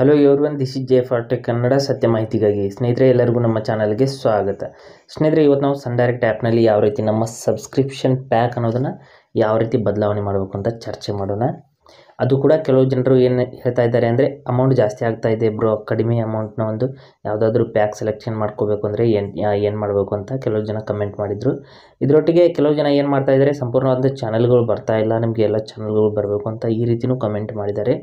hello one this is J for Kannada ಸತ್ಯ ಮಾಹಿತಿಗಾಗಿ ಸ್ನೇಹಿತರೆ ಎಲ್ಲರಿಗೂ ನಮ್ಮ ಚಾನಲ್ಗೆ ಸ್ವಾಗತ ಸ್ನೇಹಿತರೆ ಇವತ್ತು ನಾವು ಸನ್ ಡೈರೆಕ್ಟ್ ಆ್ಯಪ್ನಲ್ಲಿ ಯಾವ ರೀತಿ ನಮ್ಮ ಸಬ್ಸ್ಕ್ರಿಪ್ಷನ್ ಪ್ಯಾಕ್ ಅನ್ನೋದನ್ನು ಯಾವ ರೀತಿ ಬದಲಾವಣೆ ಮಾಡಬೇಕು ಅಂತ ಚರ್ಚೆ ಮಾಡೋಣ ಅದು ಕೂಡ ಕೆಲವು ಜನರು ಏನು ಹೇಳ್ತಾ ಇದ್ದಾರೆ ಅಂದರೆ ಅಮೌಂಟ್ ಜಾಸ್ತಿ ಆಗ್ತಾ ಇದೆ ಬ್ರೋ ಕಡಿಮೆ ಅಮೌಂಟ್ನ ಒಂದು ಯಾವುದಾದ್ರೂ ಪ್ಯಾಕ್ ಸೆಲೆಕ್ಷನ್ ಮಾಡ್ಕೋಬೇಕು ಅಂದರೆ ಏನು ಏನು ಮಾಡಬೇಕು ಅಂತ ಕೆಲವು ಜನ ಕಮೆಂಟ್ ಮಾಡಿದರು ಇದರೊಟ್ಟಿಗೆ ಕೆಲವು ಜನ ಏನು ಮಾಡ್ತಾ ಇದ್ದಾರೆ ಸಂಪೂರ್ಣವಾದ ಚಾನಲ್ಗಳು ಬರ್ತಾ ಇಲ್ಲ ನಿಮಗೆ ಎಲ್ಲ ಚಾನಲ್ಗಳು ಬರಬೇಕು ಅಂತ ಈ ರೀತಿಯೂ ಕಮೆಂಟ್ ಮಾಡಿದ್ದಾರೆ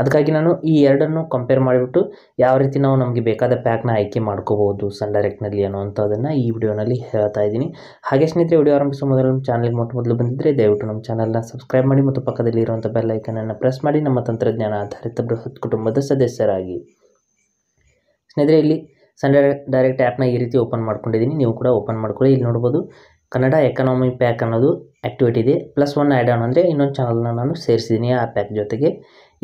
ಅದಕ್ಕಾಗಿ ನಾನು ಈ ಎರಡನ್ನು ಕಂಪೇರ್ ಮಾಡಿಬಿಟ್ಟು ಯಾವ ರೀತಿ ನಾವು ನಮಗೆ ಬೇಕಾದ ಪ್ಯಾಕ್ನ ಆಯ್ಕೆ ಮಾಡ್ಕೋಬೋದು ಸನ್ ಡೈರೆಕ್ಟ್ನಲ್ಲಿ ಅನ್ನುವಂಥದ್ದನ್ನು ಈ ವಿಡಿಯೋನಲ್ಲಿ ಹೇಳ್ತಾ ಇದ್ದೀನಿ ಹಾಗೆ ಸ್ನೇಹಿತರೆ ವಿಡಿಯೋ ಆರಂಭಿಸುವ ಮೊದಲು ನಮ್ಮ ಚಾನಲ್ಗೆ ಮೊಟ್ಟ ಮೊದಲು ಬಂದಿದ್ದರೆ ದಯವಿಟ್ಟು ನಮ್ಮ ಚಾನಲ್ನ ಸಬ್ಸ್ಕ್ರೈಬ್ ಮಾಡಿ ಮತ್ತು ಪಕ್ಕದಲ್ಲಿ ಇರುವಂಥ ಬೆಲ್ಲೈಕನನ್ನು ಪ್ರೆಸ್ ಮಾಡಿ ನಮ್ಮ ತಂತ್ರಜ್ಞಾನ ಆಧಾರಿತ ಬೃಹತ್ ಕುಟುಂಬದ ಸದಸ್ಯರಾಗಿ ಸ್ನೇಹಿತರೆ ಇಲ್ಲಿ ಸನ್ ಡೈರೆಕ್ಟ್ ಆ್ಯಪ್ನ ಈ ರೀತಿ ಓಪನ್ ಮಾಡ್ಕೊಂಡಿದ್ದೀನಿ ನೀವು ಕೂಡ ಓಪನ್ ಮಾಡ್ಕೊಳ್ಳಿ ಇಲ್ಲಿ ನೋಡ್ಬೋದು ಕನ್ನಡ ಎಕನಾಮಿ ಪ್ಯಾಕ್ ಅನ್ನೋದು ಆ್ಯಕ್ಟಿವಿಟಿ ಇದೆ ಪ್ಲಸ್ ಒನ್ ಆ್ಯಡ್ ಆನ್ ಅಂದರೆ ಇನ್ನೊಂದು ಚಾನಲ್ನ ನಾನು ಸೇರಿಸಿದ್ದೀನಿ ಆ ಪ್ಯಾಕ್ ಜೊತೆಗೆ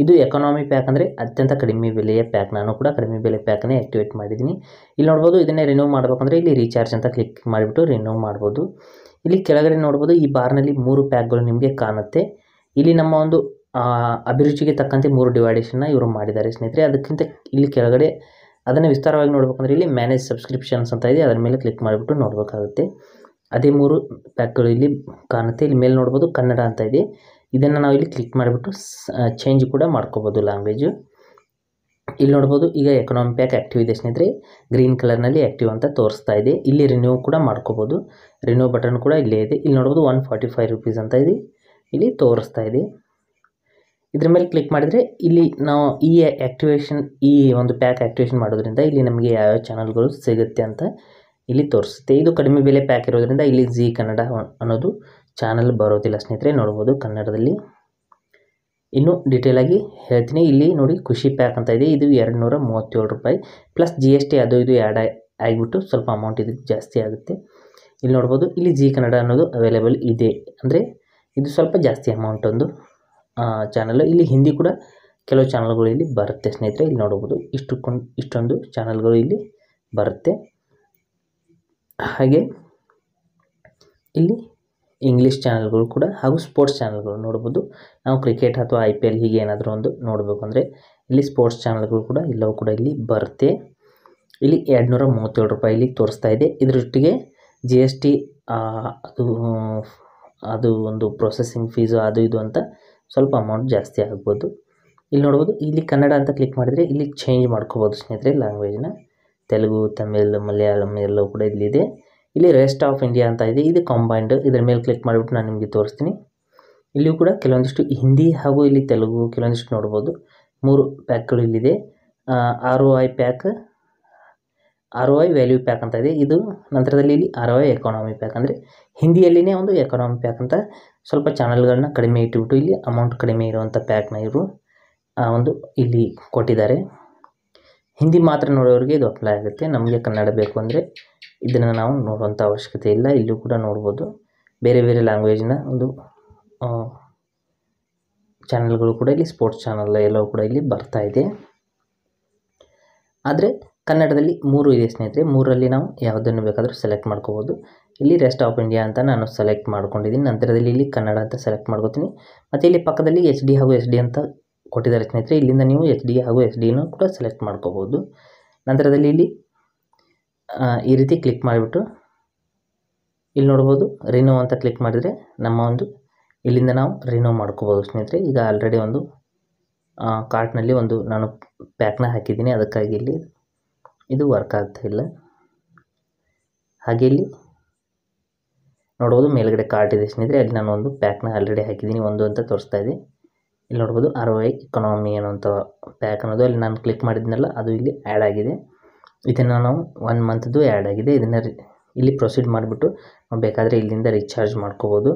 ಇದು ಎಕನಾಮಿ ಪ್ಯಾಕ್ ಅಂದರೆ ಅತ್ಯಂತ ಕಡಿಮೆ ಬೆಲೆಯ ಪ್ಯಾಕ್ ನಾನು ಕೂಡ ಕಡಿಮೆ ಬೆಲೆ ಪ್ಯಾಕ್ನೇ ಆ್ಯಕ್ಟಿವೇಟ್ ಮಾಡಿದ್ದೀನಿ ಇಲ್ಲಿ ನೋಡ್ಬೋದು ಇದನ್ನೇ ರಿನ್ಯೂ ಮಾಡಬೇಕಂದ್ರೆ ಇಲ್ಲಿ ರೀಚಾರ್ಜ್ ಅಂತ ಕ್ಲಿಕ್ ಮಾಡಿಬಿಟ್ಟು ರಿನ್ಯೂ ಮಾಡ್ಬೋದು ಇಲ್ಲಿ ಕೆಳಗಡೆ ನೋಡ್ಬೋದು ಈ ಬಾರ್ನಲ್ಲಿ ಮೂರು ಪ್ಯಾಕ್ಗಳು ನಿಮಗೆ ಕಾಣುತ್ತೆ ಇಲ್ಲಿ ನಮ್ಮ ಒಂದು ಅಭಿರುಚಿಗೆ ತಕ್ಕಂತೆ ಮೂರು ಡಿವೈಡೇಷನ್ನ ಇವರು ಮಾಡಿದ್ದಾರೆ ಸ್ನೇಹಿತರೆ ಅದಕ್ಕಿಂತ ಇಲ್ಲಿ ಕೆಳಗಡೆ ಅದನ್ನು ವಿಸ್ತಾರವಾಗಿ ನೋಡ್ಬೇಕಂದ್ರೆ ಇಲ್ಲಿ ಮ್ಯಾನೇಜ್ ಸಬ್ಸ್ಕ್ರಿಪ್ಷನ್ಸ್ ಅಂತ ಇದೆ ಅದರ ಮೇಲೆ ಕ್ಲಿಕ್ ಮಾಡಿಬಿಟ್ಟು ನೋಡಬೇಕಾಗುತ್ತೆ ಅದೇ ಮೂರು ಪ್ಯಾಕ್ಗಳು ಇಲ್ಲಿ ಕಾಣುತ್ತೆ ಇಲ್ಲಿ ಮೇಲೆ ನೋಡ್ಬೋದು ಕನ್ನಡ ಅಂತ ಇದೆ ಇದನ್ನು ನಾವು ಇಲ್ಲಿ ಕ್ಲಿಕ್ ಮಾಡಿಬಿಟ್ಟು ಚೇಂಜ್ ಕೂಡ ಮಾಡ್ಕೋಬೋದು ಲ್ಯಾಂಗ್ವೇಜು ಇಲ್ಲಿ ನೋಡ್ಬೋದು ಈಗ ಎಕನಾಮಿ ಪ್ಯಾಕ್ ಆ್ಯಕ್ಟಿವ್ ಇದೆ ಸ್ನೇಹಿತರೆ ಗ್ರೀನ್ ಕಲರ್ನಲ್ಲಿ ಆ್ಯಕ್ಟಿವ್ ಅಂತ ತೋರಿಸ್ತಾ ಇದೆ ಇಲ್ಲಿ ರಿನ್ಯೂ ಕೂಡ ಮಾಡ್ಕೋಬೋದು ರಿನ್ಯೂ ಬಟನ್ ಕೂಡ ಇಲ್ಲೇ ಇದೆ ಇಲ್ಲಿ ನೋಡ್ಬೋದು ಒನ್ ಫಾರ್ಟಿ ಫೈವ್ ರುಪೀಸ್ ಅಂತ ಇದೆ ಇಲ್ಲಿ ತೋರಿಸ್ತಾ ಇದೆ ಇದ್ರ ಮೇಲೆ ಕ್ಲಿಕ್ ಮಾಡಿದರೆ ಇಲ್ಲಿ ನಾವು ಈ ಆ್ಯಕ್ಟಿವೇಷನ್ ಈ ಒಂದು ಪ್ಯಾಕ್ ಆ್ಯಕ್ಟಿವೇಷನ್ ಮಾಡೋದ್ರಿಂದ ಇಲ್ಲಿ ನಮಗೆ ಯಾವ್ಯಾವ ಚಾನಲ್ಗಳು ಸಿಗುತ್ತೆ ಅಂತ ಇಲ್ಲಿ ತೋರಿಸುತ್ತೆ ಇದು ಕಡಿಮೆ ಬೆಲೆ ಪ್ಯಾಕ್ ಇರೋದ್ರಿಂದ ಇಲ್ಲಿ ಜಿ ಕನ್ನಡ ಅನ್ನೋದು ಚಾನಲ್ ಬರೋದಿಲ್ಲ ಸ್ನೇಹಿತರೆ ನೋಡ್ಬೋದು ಕನ್ನಡದಲ್ಲಿ ಇನ್ನು ಆಗಿ ಹೇಳ್ತೀನಿ ಇಲ್ಲಿ ನೋಡಿ ಖುಷಿ ಪ್ಯಾಕ್ ಅಂತ ಇದೆ ಇದು ಎರಡು ನೂರ ಮೂವತ್ತೇಳು ರೂಪಾಯಿ ಪ್ಲಸ್ ಜಿ ಎಸ್ ಟಿ ಅದು ಇದು ಆ್ಯಡ್ ಆಗಿಬಿಟ್ಟು ಸ್ವಲ್ಪ ಅಮೌಂಟ್ ಇದು ಜಾಸ್ತಿ ಆಗುತ್ತೆ ಇಲ್ಲಿ ನೋಡ್ಬೋದು ಇಲ್ಲಿ ಜಿ ಕನ್ನಡ ಅನ್ನೋದು ಅವೈಲೇಬಲ್ ಇದೆ ಅಂದರೆ ಇದು ಸ್ವಲ್ಪ ಜಾಸ್ತಿ ಅಮೌಂಟ್ ಒಂದು ಚಾನಲ್ಲು ಇಲ್ಲಿ ಹಿಂದಿ ಕೂಡ ಕೆಲವು ಚಾನಲ್ಗಳು ಇಲ್ಲಿ ಬರುತ್ತೆ ಸ್ನೇಹಿತರೆ ಇಲ್ಲಿ ನೋಡ್ಬೋದು ಇಷ್ಟು ಇಷ್ಟೊಂದು ಚಾನಲ್ಗಳು ಇಲ್ಲಿ ಬರುತ್ತೆ ಹಾಗೆ ಇಲ್ಲಿ ಇಂಗ್ಲೀಷ್ ಚಾನಲ್ಗಳು ಕೂಡ ಹಾಗೂ ಸ್ಪೋರ್ಟ್ಸ್ ಚಾನಲ್ಗಳು ನೋಡ್ಬೋದು ನಾವು ಕ್ರಿಕೆಟ್ ಅಥವಾ ಐ ಪಿ ಎಲ್ ಹೀಗೆ ಏನಾದರೂ ಒಂದು ನೋಡಬೇಕು ಅಂದರೆ ಇಲ್ಲಿ ಸ್ಪೋರ್ಟ್ಸ್ ಚಾನಲ್ಗಳು ಕೂಡ ಎಲ್ಲವೂ ಕೂಡ ಇಲ್ಲಿ ಬರುತ್ತೆ ಇಲ್ಲಿ ಎರಡುನೂರ ಮೂವತ್ತೇಳು ರೂಪಾಯಿ ಇಲ್ಲಿ ತೋರಿಸ್ತಾ ಇದೆ ಇದರೊಟ್ಟಿಗೆ ಜಿ ಎಸ್ ಟಿ ಅದು ಅದು ಒಂದು ಪ್ರೊಸೆಸಿಂಗ್ ಫೀಸು ಅದು ಇದು ಅಂತ ಸ್ವಲ್ಪ ಅಮೌಂಟ್ ಜಾಸ್ತಿ ಆಗ್ಬೋದು ಇಲ್ಲಿ ನೋಡ್ಬೋದು ಇಲ್ಲಿ ಕನ್ನಡ ಅಂತ ಕ್ಲಿಕ್ ಮಾಡಿದರೆ ಇಲ್ಲಿ ಚೇಂಜ್ ಮಾಡ್ಕೋಬೋದು ಸ್ನೇಹಿತರೆ ಲ್ಯಾಂಗ್ವೇಜ್ನ ತೆಲುಗು ತಮಿಳ್ ಮಲಯಾಳಂ ಎಲ್ಲವೂ ಕೂಡ ಇಲ್ಲಿದೆ ಇಲ್ಲಿ ರೆಸ್ಟ್ ಆಫ್ ಇಂಡಿಯಾ ಅಂತ ಇದೆ ಇದು ಕಂಬೈಂಡ್ ಇದರ ಮೇಲೆ ಕ್ಲಿಕ್ ಮಾಡಿಬಿಟ್ಟು ನಾನು ನಿಮಗೆ ತೋರಿಸ್ತೀನಿ ಇಲ್ಲಿಯೂ ಕೂಡ ಕೆಲವೊಂದಿಷ್ಟು ಹಿಂದಿ ಹಾಗೂ ಇಲ್ಲಿ ತೆಲುಗು ಕೆಲವೊಂದಿಷ್ಟು ನೋಡ್ಬೋದು ಮೂರು ಪ್ಯಾಕ್ಗಳು ಇಲ್ಲಿದೆ R O I pack R O I value pack ಅಂತ ಇದೆ ಇದು ನಂತರದಲ್ಲಿ ಇಲ್ಲಿ R O I economy pack ಅಂದರೆ ಹಿಂದಿಯಲ್ಲಿನೇ ಒಂದು ಎಕಾನಮಿ ಪ್ಯಾಕ್ ಅಂತ ಸ್ವಲ್ಪ ಚಾನಲ್ಗಳನ್ನ ಕಡಿಮೆ ಇಟ್ಟುಬಿಟ್ಟು ಇಲ್ಲಿ ಅಮೌಂಟ್ ಕಡಿಮೆ ಇರುವಂಥ ಪ್ಯಾಕ್ನ ಇವರು ಒಂದು ಇಲ್ಲಿ ಕೊಟ್ಟಿದ್ದಾರೆ ಹಿಂದಿ ಮಾತ್ರ ನೋಡೋರಿಗೆ ಇದು ಅಪ್ಲೈ ಆಗುತ್ತೆ ನಮಗೆ ಕನ್ನಡ ಬೇಕು ಅಂದರೆ ಇದನ್ನು ನಾವು ನೋಡುವಂಥ ಅವಶ್ಯಕತೆ ಇಲ್ಲ ಇಲ್ಲೂ ಕೂಡ ನೋಡ್ಬೋದು ಬೇರೆ ಬೇರೆ ಲ್ಯಾಂಗ್ವೇಜ್ನ ಒಂದು ಚಾನಲ್ಗಳು ಕೂಡ ಇಲ್ಲಿ ಸ್ಪೋರ್ಟ್ಸ್ ಚಾನಲ್ ಎಲ್ಲವೂ ಕೂಡ ಇಲ್ಲಿ ಬರ್ತಾ ಇದೆ ಆದರೆ ಕನ್ನಡದಲ್ಲಿ ಮೂರು ಇದೆ ಸ್ನೇಹಿತರೆ ಮೂರರಲ್ಲಿ ನಾವು ಯಾವುದನ್ನು ಬೇಕಾದರೂ ಸೆಲೆಕ್ಟ್ ಮಾಡ್ಕೋಬೋದು ಇಲ್ಲಿ ರೆಸ್ಟ್ ಆಫ್ ಇಂಡಿಯಾ ಅಂತ ನಾನು ಸೆಲೆಕ್ಟ್ ಮಾಡ್ಕೊಂಡಿದ್ದೀನಿ ನಂತರದಲ್ಲಿ ಇಲ್ಲಿ ಕನ್ನಡ ಅಂತ ಸೆಲೆಕ್ಟ್ ಮಾಡ್ಕೋತೀನಿ ಮತ್ತು ಇಲ್ಲಿ ಪಕ್ಕದಲ್ಲಿ ಎಚ್ ಡಿ ಹಾಗೂ ಎಚ್ ಡಿ ಅಂತ ಕೊಟ್ಟಿದ್ದಾರೆ ಸ್ನೇಹಿತರೆ ಇಲ್ಲಿಂದ ನೀವು ಎಚ್ ಡಿ ಹಾಗೂ ಎಚ್ ಡಿನೂ ಕೂಡ ಸೆಲೆಕ್ಟ್ ಮಾಡ್ಕೋಬೋದು ನಂತರದಲ್ಲಿ ಇಲ್ಲಿ ಈ ರೀತಿ ಕ್ಲಿಕ್ ಮಾಡಿಬಿಟ್ಟು ಇಲ್ಲಿ ನೋಡ್ಬೋದು ರಿನೋ ಅಂತ ಕ್ಲಿಕ್ ಮಾಡಿದರೆ ನಮ್ಮ ಒಂದು ಇಲ್ಲಿಂದ ನಾವು ರಿನೋ ಮಾಡ್ಕೋಬೋದು ಸ್ನೇಹಿತರೆ ಈಗ ಆಲ್ರೆಡಿ ಒಂದು ಕಾರ್ಟ್ನಲ್ಲಿ ಒಂದು ನಾನು ಪ್ಯಾಕ್ನ ಹಾಕಿದ್ದೀನಿ ಅದಕ್ಕಾಗಿ ಇಲ್ಲಿ ಇದು ವರ್ಕ್ ಆಗ್ತಾ ಇಲ್ಲ ಹಾಗೆ ಇಲ್ಲಿ ನೋಡ್ಬೋದು ಮೇಲ್ಗಡೆ ಕಾರ್ಟ್ ಇದೆ ಸ್ನೇಹಿತರೆ ಅಲ್ಲಿ ನಾನು ಒಂದು ಪ್ಯಾಕ್ನ ಆಲ್ರೆಡಿ ಹಾಕಿದ್ದೀನಿ ಒಂದು ಅಂತ ತೋರಿಸ್ತಾ ಇದೆ ಇಲ್ಲಿ ನೋಡ್ಬೋದು ಆರ್ ವೈ ಇಕೊನಾಮಿ ಅನ್ನುವಂಥ ಪ್ಯಾಕ್ ಅನ್ನೋದು ಅಲ್ಲಿ ನಾನು ಕ್ಲಿಕ್ ಮಾಡಿದ್ನಲ್ಲ ಅದು ಇಲ್ಲಿ ಆ್ಯಡ್ ಆಗಿದೆ ಇದನ್ನು ನಾವು ಒನ್ ಮಂತ್ದು ಆ್ಯಡ್ ಆಗಿದೆ ಇದನ್ನು ಇಲ್ಲಿ ಪ್ರೊಸೀಡ್ ಮಾಡಿಬಿಟ್ಟು ನಾವು ಬೇಕಾದರೆ ಇಲ್ಲಿಂದ ರೀಚಾರ್ಜ್ ಮಾಡ್ಕೋಬೋದು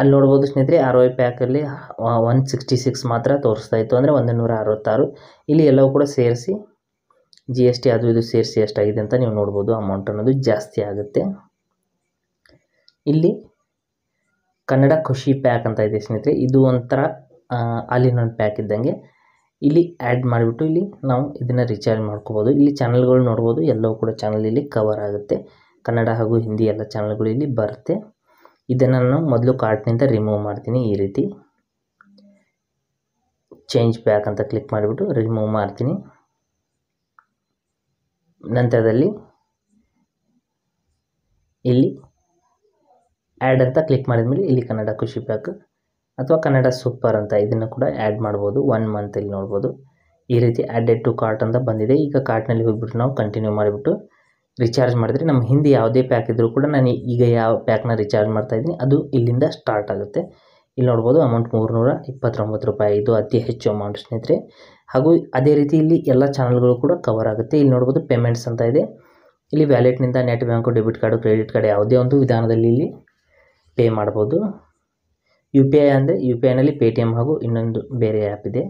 ಅಲ್ಲಿ ನೋಡ್ಬೋದು ಸ್ನೇಹಿತರೆ ಆರ್ ಒ ಪ್ಯಾಕಲ್ಲಿ ಒನ್ ಸಿಕ್ಸ್ಟಿ ಸಿಕ್ಸ್ ಮಾತ್ರ ತೋರಿಸ್ತಾ ಇತ್ತು ಅಂದರೆ ಒಂದು ನೂರ ಅರವತ್ತಾರು ಇಲ್ಲಿ ಎಲ್ಲವೂ ಕೂಡ ಸೇರಿಸಿ ಜಿ ಎಸ್ ಟಿ ಅದು ಇದು ಸೇರಿಸಿ ಎಷ್ಟಾಗಿದೆ ಅಂತ ನೀವು ನೋಡ್ಬೋದು ಅಮೌಂಟ್ ಅನ್ನೋದು ಜಾಸ್ತಿ ಆಗುತ್ತೆ ಇಲ್ಲಿ ಕನ್ನಡ ಖುಷಿ ಪ್ಯಾಕ್ ಅಂತ ಇದೆ ಸ್ನೇಹಿತರೆ ಇದು ಒಂಥರ ಆಲಿನ್ ನನ್ನ ಪ್ಯಾಕ್ ಇದ್ದಂಗೆ ಇಲ್ಲಿ ಆ್ಯಡ್ ಮಾಡಿಬಿಟ್ಟು ಇಲ್ಲಿ ನಾವು ಇದನ್ನು ರೀಚಾರ್ಜ್ ಮಾಡ್ಕೋಬೋದು ಇಲ್ಲಿ ಚಾನಲ್ಗಳು ನೋಡ್ಬೋದು ಎಲ್ಲವೂ ಕೂಡ ಚಾನಲ್ ಇಲ್ಲಿ ಕವರ್ ಆಗುತ್ತೆ ಕನ್ನಡ ಹಾಗೂ ಹಿಂದಿ ಎಲ್ಲ ಚಾನಲ್ಗಳು ಇಲ್ಲಿ ಬರುತ್ತೆ ಇದನ್ನು ನಾನು ಮೊದಲು ಕಾರ್ಟ್ನಿಂದ ರಿಮೂವ್ ಮಾಡ್ತೀನಿ ಈ ರೀತಿ ಚೇಂಜ್ ಬ್ಯಾಕ್ ಅಂತ ಕ್ಲಿಕ್ ಮಾಡಿಬಿಟ್ಟು ರಿಮೂವ್ ಮಾಡ್ತೀನಿ ನಂತರದಲ್ಲಿ ಇಲ್ಲಿ ಆ್ಯಡ್ ಅಂತ ಕ್ಲಿಕ್ ಮಾಡಿದ ಮೇಲೆ ಇಲ್ಲಿ ಕನ್ನಡ ಖುಷಿ ಪ್ಯಾಕ್ ಅಥವಾ ಕನ್ನಡ ಸೂಪರ್ ಅಂತ ಇದನ್ನು ಕೂಡ ಆ್ಯಡ್ ಮಾಡ್ಬೋದು ಒನ್ ಮಂತಲ್ಲಿ ನೋಡ್ಬೋದು ಈ ರೀತಿ ಆ್ಯಡೆಡ್ ಟು ಕಾರ್ಟ್ ಅಂತ ಬಂದಿದೆ ಈಗ ಕಾರ್ಟ್ನಲ್ಲಿ ಹೋಗ್ಬಿಟ್ಟು ನಾವು ಕಂಟಿನ್ಯೂ ಮಾಡಿಬಿಟ್ಟು ರಿಚಾರ್ಜ್ ಮಾಡಿದ್ರೆ ನಮ್ಮ ಹಿಂದೆ ಯಾವುದೇ ಪ್ಯಾಕ್ ಇದ್ದರೂ ಕೂಡ ನಾನು ಈಗ ಯಾವ ಪ್ಯಾಕ್ನ ರಿಚಾರ್ಜ್ ಮಾಡ್ತಾಯಿದ್ದೀನಿ ಅದು ಇಲ್ಲಿಂದ ಸ್ಟಾರ್ಟ್ ಆಗುತ್ತೆ ಇಲ್ಲಿ ನೋಡ್ಬೋದು ಅಮೌಂಟ್ ಮೂರುನೂರ ಇಪ್ಪತ್ತೊಂಬತ್ತು ರೂಪಾಯಿ ಇದು ಅತಿ ಹೆಚ್ಚು ಅಮೌಂಟ್ ಸ್ನೇಹಿತರೆ ಹಾಗೂ ಅದೇ ರೀತಿ ಇಲ್ಲಿ ಎಲ್ಲ ಚಾನಲ್ಗಳು ಕೂಡ ಕವರ್ ಆಗುತ್ತೆ ಇಲ್ಲಿ ನೋಡ್ಬೋದು ಪೇಮೆಂಟ್ಸ್ ಅಂತ ಇದೆ ಇಲ್ಲಿ ವ್ಯಾಲೆಟ್ನಿಂದ net bank debit card credit card ಯಾವುದೇ ಒಂದು ವಿಧಾನದಲ್ಲಿ ಇಲ್ಲಿ ಪೇ ಮಾಡ್ಬೋದು ಯು ಪಿ ಐ ಅಂದರೆ ಯು ಪಿ ಐನಲ್ಲಿ ಎಮ್ ಹಾಗೂ ಇನ್ನೊಂದು ಬೇರೆ ಆ್ಯಪ್ ಇದೆ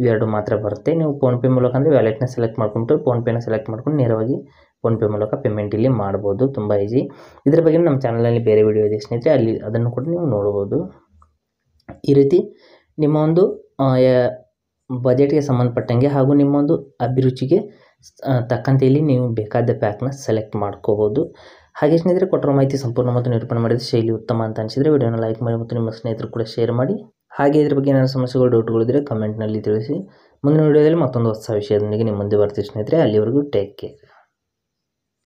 ಇವೆರಡು ಮಾತ್ರ ಬರುತ್ತೆ ನೀವು ಫೋನ್ಪೇ ಮೂಲಕ ಅಂದರೆ ವ್ಯಾಲೆಟ್ನ ಸೆಲೆಕ್ಟ್ ಮಾಡಿಕೊಂಡು ಫೋನ್ಪೇನ ಸೆಲೆಕ್ಟ್ ಮಾಡ್ಕೊಂಡು ನೇರವಾಗಿ ಫೋನ್ಪೇ ಮೂಲಕ ಪೇಮೆಂಟ್ ಇಲ್ಲಿ ಮಾಡ್ಬೋದು ತುಂಬ ಈಸಿ ಇದ್ರ ಬಗ್ಗೆ ನಮ್ಮ ಚಾನಲಲ್ಲಿ ಬೇರೆ ವಿಡಿಯೋ ಇದೆ ಸ್ನೇಹಿತರೆ ಅಲ್ಲಿ ಅದನ್ನು ಕೂಡ ನೀವು ನೋಡ್ಬೋದು ಈ ರೀತಿ ನಿಮ್ಮ ಒಂದು ಬಜೆಟ್ಗೆ ಸಂಬಂಧಪಟ್ಟಂಗೆ ಹಾಗೂ ನಿಮ್ಮೊಂದು ಅಭಿರುಚಿಗೆ ತಕ್ಕಂತೆ ಇಲ್ಲಿ ನೀವು ಬೇಕಾದ ಪ್ಯಾಕ್ನ ಸೆಲೆಕ್ಟ್ ಮಾಡ್ಕೋಬೋದು ಹಾಗೆ ಸ್ನೇಹಿತರೆ ಕೊಟ್ಟರು ಮಾಹಿತಿ ಸಂಪೂರ್ಣ ಮತ್ತು ನಿರೂಪಣೆ ಮಾಡಿದ ಶೈಲಿ ಉತ್ತಮ ಅಂತ ಅನಿಸಿದ್ರೆ ವಿಡಿಯೋನ ಲೈಕ್ ಮಾಡಿ ಮತ್ತು ನಿಮ್ಮ ಸ್ನೇಹಿತರು ಕೂಡ ಶೇರ್ ಮಾಡಿ ಹಾಗೆ ಇದ್ರ ಬಗ್ಗೆ ಏನಾದರೂ ಸಮಸ್ಯೆಗಳು ಡೌಟ್ಗಳಿದ್ದರೆ ಕಮೆಂಟ್ನಲ್ಲಿ ತಿಳಿಸಿ ಮುಂದಿನ ವಿಡಿಯೋದಲ್ಲಿ ಮತ್ತೊಂದು ಹೊಸ ವಿಷಯದೊಂದಿಗೆ ನಿಮ್ಮ ಮುಂದೆ ಬರ್ತೀವಿ ಸ್ನೇಹಿತರೆ ಅಲ್ಲಿವರೆಗೂ ಟೇಕ್ ಕೇರ್